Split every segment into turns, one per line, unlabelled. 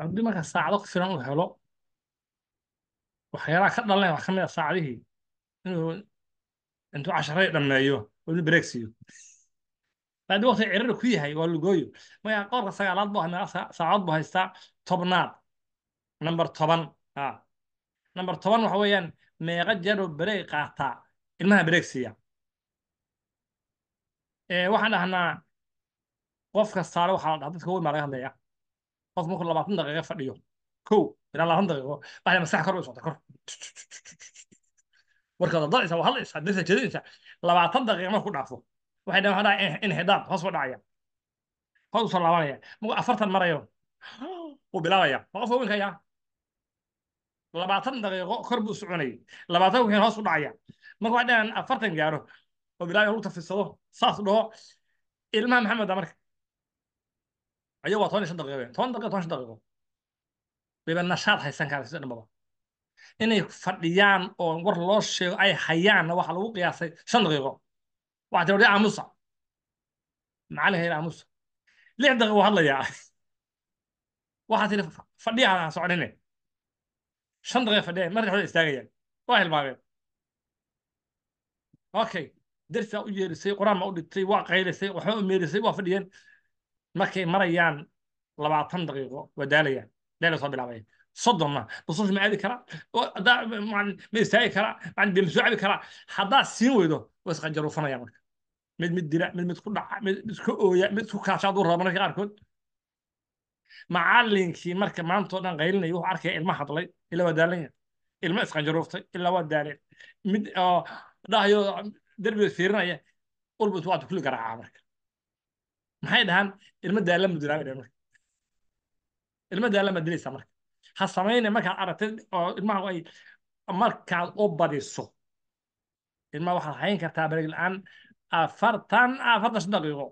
haddii marka saacado ku filan uu helo waxyaalaha ka dhalanaya wax ka a ah saacadihii inuu intuu casharadii dhammeeyo oo inuu breeg siiyo haddii waqti cirari ku yahay waa lugooyo maya ah qoorka sagaalaad buu haynaa saacadood buu haystaa tobnaad number toban a number toban waxa weeyaan meeqa jeeroo breeg qaataa ilmaha breeg siiya waxaan dhahnaa qof kastaale waxaa la dhaha dadka weyn baa laga hadlayaa qof markuu labaatan daqiiqo fadhiyo ko ilaa labaatan daqiiqo baa maskax kor u socota kor warkaad hadalisa waa hadlaysaa dirta jeedinaysaa labaatan daqiiqo marku dhaafo waxay dhahan hadhaa inhidaam hoos buu dhacaya hoos usoo laabanaya markuu afartan marayo wuu bilaabaya ma qofka winkayaa labaatan daqiiqo kor buu soconay labaatan wixiin hoos u dhacaya marka waxay dhahan afartan gaaro oo bilaabi lagu tafiirsado saas dhaho ilmaha maxamed marka ayagoo toban iyo shan daqiiqo toban daqiiqo toban shan daqiiqo wayba nashaad haysan karaysa dhanbaba inay fadhiyaan oo war loo sheego ay hayaanna waxaa lagu qiyaasay shan daqiiqo waxaa tiri wadaya aamusa macalin hayr aamusa lix daqiiqo u hadlayaa waxaa tiri fadhiya ha soconine shan daqiiqa fadhiya marna xoda istaagayaan waa hilmaameen okay darsaa u yeerisay quraan baa u dhigtay waa qaylisay waxba u meerisay waa fadhiyeen markay marayaan labaatan daqiiqo waa daalayaan daala soo bilaabaya soddon ma basoos ma aadi karaa ma istaagi karaa ma soo cabi karaa haddaad siin weydo waa isqajaruufanaya marka mid mid dila mid mid ku dhaca mid isku ooya mid isku kaasha hadduu raba marka qaarkood macalinkii marka maantoo dhan qaylinaya wuxuu arkaya ilma hadlay ila waa daalanya ilma isqanjaruuftay ilaa waa daaleen mid dhahayo derbiga fiirinaya ulbut waad kulli garaacaa marka maxay dhahaan ilmo daalla mudiraama ilmo daalla ma marka ha samayne markaad aragtay oo ilmaha ay markaad u badiso ilmaha waxaad hayn kartaa barig la-aan afartan afartan shan daqiiqo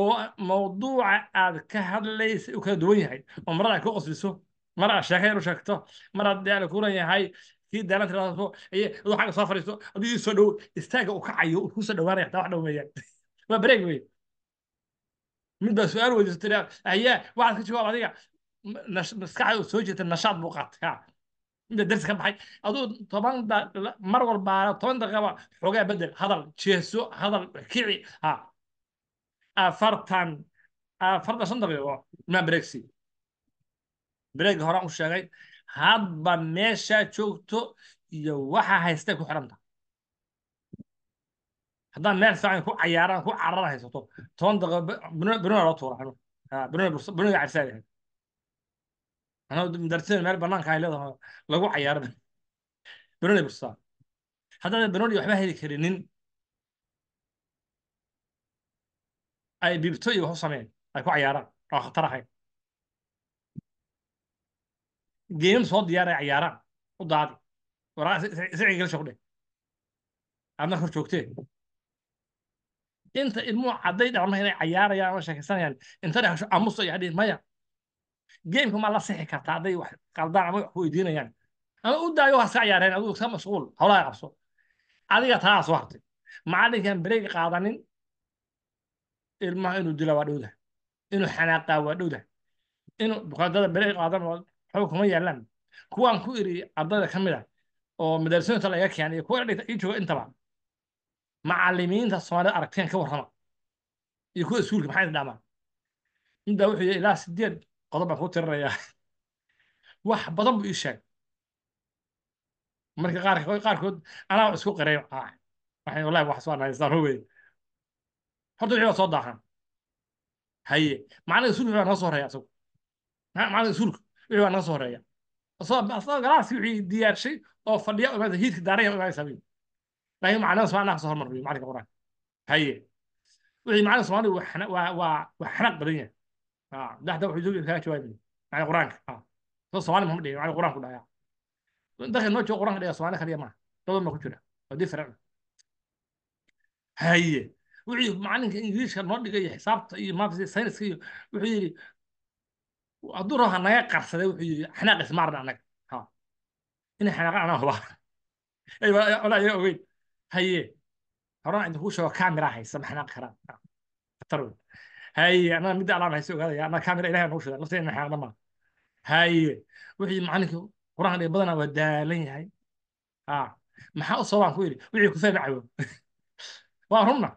oo mawduuca aad ka hadlaysa u kala duwan yahay oo marada ku qosliso mar aad sheeka u sheegto mar aad daala kuran yahay kii daalan tiraado aduu soo fariisto aduu ii soo dhow istaaga u kacayo uu ku dhawaanaya xataa wax dhow waa bareeg wey mid baa su-aal weydiiso ayaa waxaad ka jawaab adiga maskaxda soo jirta nashaad buu qaatay inta dersi ka baxay aduu toban mar walbaana toban daqiiqaba xoogaa bedel hadal jeeso hadal kici ha ah. afartan afartan shan daqiiqo maan bareegsi bareega horaan u sheegay hadba meeshaa joogto iyo waxaa haystay ku xiranta haddaan meel saacan ku cayaaraan ku carara haysato toban daqiiqo benuna loo tuura anu benuna ahayd darsin meel banaanka ay leedahay lagu cayaaro benuna bursa haddaadan benuna waxba heli karinin ay bibto iyo wax u sameyn ay ku cayaaraan oo khatar ahayn geemam soo diyaaray cayaaraan u daadi waraaga sicigala joogdhe aad marka kor joogteen inta ilmuhu caddayd ama inay cayaarayaan ama sheekaysanayaan intana hesho aamuso ayaa dhihin maya geemka ma la sixi kartaa hadday wax qaldaan ama weydiinayaan ama u daayo waxa iska cayaareen adigu iska mashquul howlaha qabso adiga taa soo hartay macallinkaan bereyga qaadanin ilmaha inuu dila waa dhowda inuu xanaaqaa waa dhowda inuu bukaadada bereyga qaadan waxba kuma yaalaan kuwaan ku iri ardayda ka mid ah oo madarasooyinta laga keenay kuwa dhigta ii jooga intaba macalimiinta soomaalida aragteen ka warrama iyo kuwa iskuulka maxay dhamaan intaa wuxuu yidhi ilaa sideed qodob baan ku tirinayaa wax badan buu ii sheeg marka qaarkood qaarkood anaa isku qiray ah, waxay wallahi wax soo anaysano wey horta wixii waa soo daahan haye macnaha iskuulka waa naga soo horeeya isagu macnaha iskuulka wixii waa naga soo horeeya asagoo ganacsi wixii diyaarshay oo fadhiya hiidka daaraya imaanaysaa wey ayu macnada somaliana kasoo hormarbiyo macalinka quraanka haye wixii macalinka somaliga waa waa waa xanaaq badan yahay madaxda wuxuu joogi kaga jawaabi macalinka quraanka soo somaali mahama dhiga macalinka quraanka dhaya dadka noo jooga quraanka dhiga somaali kaliya maaha dadan ku jira waa dii haye wixii macalinka ingiriishka noo dhiga xisaabta iyo maafis sayniska iyo wuxuu yidhi hadduu raba naga qarsaday wuxuu yidhi xanaaq ismaarna annaga inay xanaaqan anaa hubaa walaa iyaga ogeyn haye horaan idinku sheego camera haysa maxnaan karaa khatar wey haye anaa midda alaan haysa ogaadaya anaa camera ilahay nagu sheegan lafteena xaaqna maa haye wixii macalinkii quraan ee badanaa waa daalan yahay ha maxaa u sababaan ku idhi wixii kufee macawo waa runna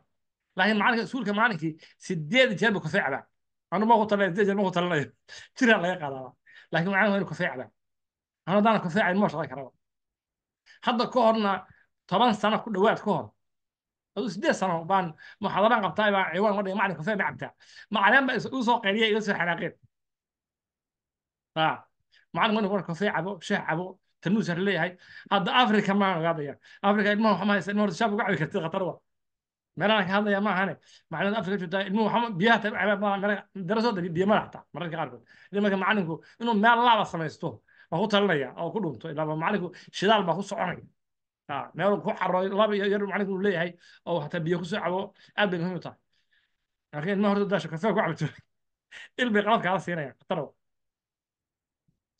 laakiin macalinka iskuulka macalinkii sideed jeer ba kufee cabaa anu ma ku talinaya sideed jeer ma ku talinayo jiraa laga qaadaaba laakiin macalinku waa inu kufee cabaa anu haddaana kufee cayn ma shaqayn toban sano ku dhowaad ka hor aduu sideed sano baan muxaadaraan qabtaa baan ciwaan wadhay macalin kafee ma cabtaa macalin baa igu soo qeyliyay iga soo xanaaqeen macalin wadhay war kafee cabo shaah cabo tanuus har leeyahay hadda afrika maan ogaadaya afrika ilmaha waxma haysa ilmaha shaab uga cabi kartid khatar wa ka hadlaya ma ahane macalin afrika ilmuhu waxma biyaha darasooda biyo mada xataa mararka qaarkood idan marka macalinku inuu meel laaba samaysto waa ku talinaya oo ku dhunto ilaa macalinku shidaal baa ku soconaya Ah, meel ku carooy laba iyo yar macalinku uu leeyahay oo hataa biyo kusoo cabo aad bay muhiim u tahay laakiin ilmaha horta daasho kafee ku cabto ilbay qalab kaala siinayaan khataraw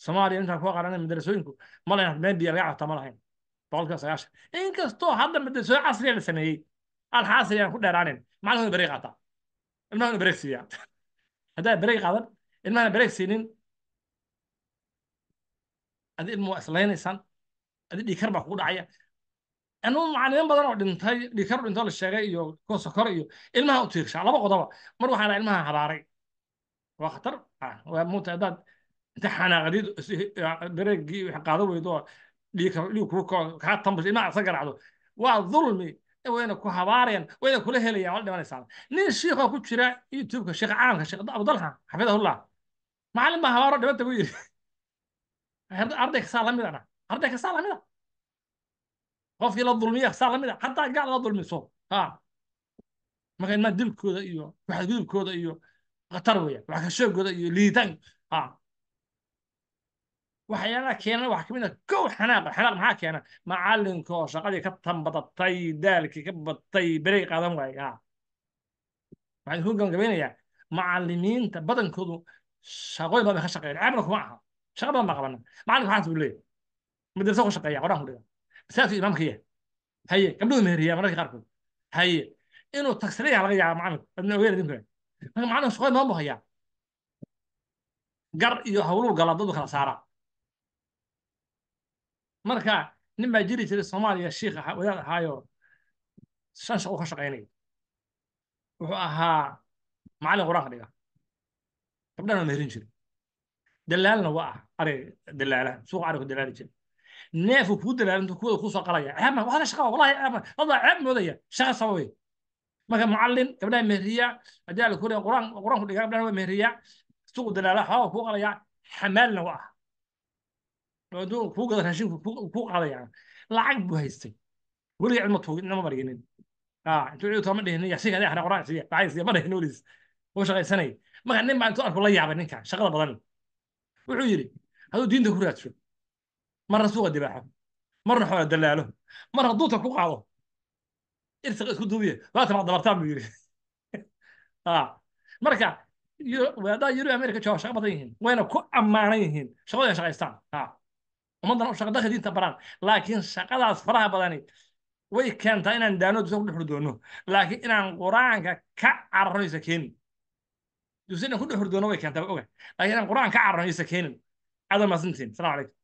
soomaaliya intaan ku aqaanana madarasooyinku ma meel biyo laga cabtaa ma lahayn boqolkiiba sagaashan inkastoo hadda madarasooyin casriya ah la sameeyey alxaasri aan ku dheeraanin macalinkuna bareeg qaataa ilmahana bareeg siiya haddaa bareeg qaadan ilmahana bareeg siinin adi ilmu waa islaynaysan adi dhiikar baa kugu dhacaya anuu macallimiin badan oo dhintay dhikar dhintoo la sheegay iyo kuwa sokor iyo ilmaha u tiirshaa laba qodoba mar waxaan ilmaha habaaray waa khatar ah, waa muuta haddaad inta xanaaqadid bareegii ah, wax qaado weydo oo dhiig ilmaha isa garaacdo waa dulmi e wayna ku habaarayaan wayna kula helayaan waa dhimanaysaa nin shiikoo ku jira youtubeka sheekh caamka sheekh abdalha xafidahullah macallin baa habaaro dhibanta ku yidhi arday kasaa lamid ana arday kasaa lamid a qofkii la dulmiya saa lamid a xataa gaal la dulmiso ha marka dilkooda iyo waxadgudubkooda iyo khatar weya wax kashoogooda iyo liitaan ha waxyaalaha keenana waxaa kamid ah kow xanaaqa xanaaq maxaa keena macalinka oo shaqadii ka tambadatay daalkii ka batay berey qaadan waaye ha waxaan ku gabagabeynayaa macalimiinta badankoodu shaqooyin badan bay ka shaqeeyan cabna kuma aha shaqa badan baa qabana macalinku xaas buu leeyahay madrasa ku shaqeeya qoraan ku dhiga saas imaamka ya haye gabdhudu meheriyaa mararka qaarkood haye inuu tagsira laga yaaba macalinku adna ogeer idin kule marka macalinku shaqooyin badan buu hayaa gar iyo hawluu galaa dadu kala saaraa marka nin baa jiri jiray soomaaliya shiikh wadaad ahaayo shan shaqo ka shaqaynaya wuxuu ahaa macallin qur-aanka dhiga gabdhana meherin jiray dalaalna waa ah ar dalaala suuqa arigu dalaali jiray neefuu kuu dalaalin kuwada kuusoo qalaya ceebma wax la shaqaba wallahi ceebma dadbaa ceeb moodaya shaqa sababay marka mucallin gabdhaha mehriya haddii la kurin quraan quraanku dhigaa gabdhaha waa mehriya sugu dalaala xooga kuu qalaya xamaalna wa ah hadduu kuu gada raashinku kuu qaadaya lacag buu haystay weliga cilma tuugin nama marginin intuu cidu tama dhihin ya siga ana quraan siiya lacag siiya ma dhihin wuu shaqaysanay marka nin baa intuu arku la yaabay ninka shaqada badan wuxuu yidhi hadduu diinta ku raadsho marna suuqa dibaaxo marna xoola dalaalo marna duudka ku qaado irtiqa isku duubiye baatama dabartaan buu yidhi marka waadaa yurub america jooga shaqa badan yihiin wayna ku ammaanan yihiin shaqadood ay shaqaystaan ummaddana shaqa dalka diinta baraan laakiin shaqadaas faraha badani way keentaa inaan daanood iso ku dhexur doono laakiin inaan qur-aanka ka cararno isa keenin duusi inaan ku dhexur doono way keentaa oga laakiin inaan qur-aanka ka cararno isa keenin cadamasintiin salaam calaykum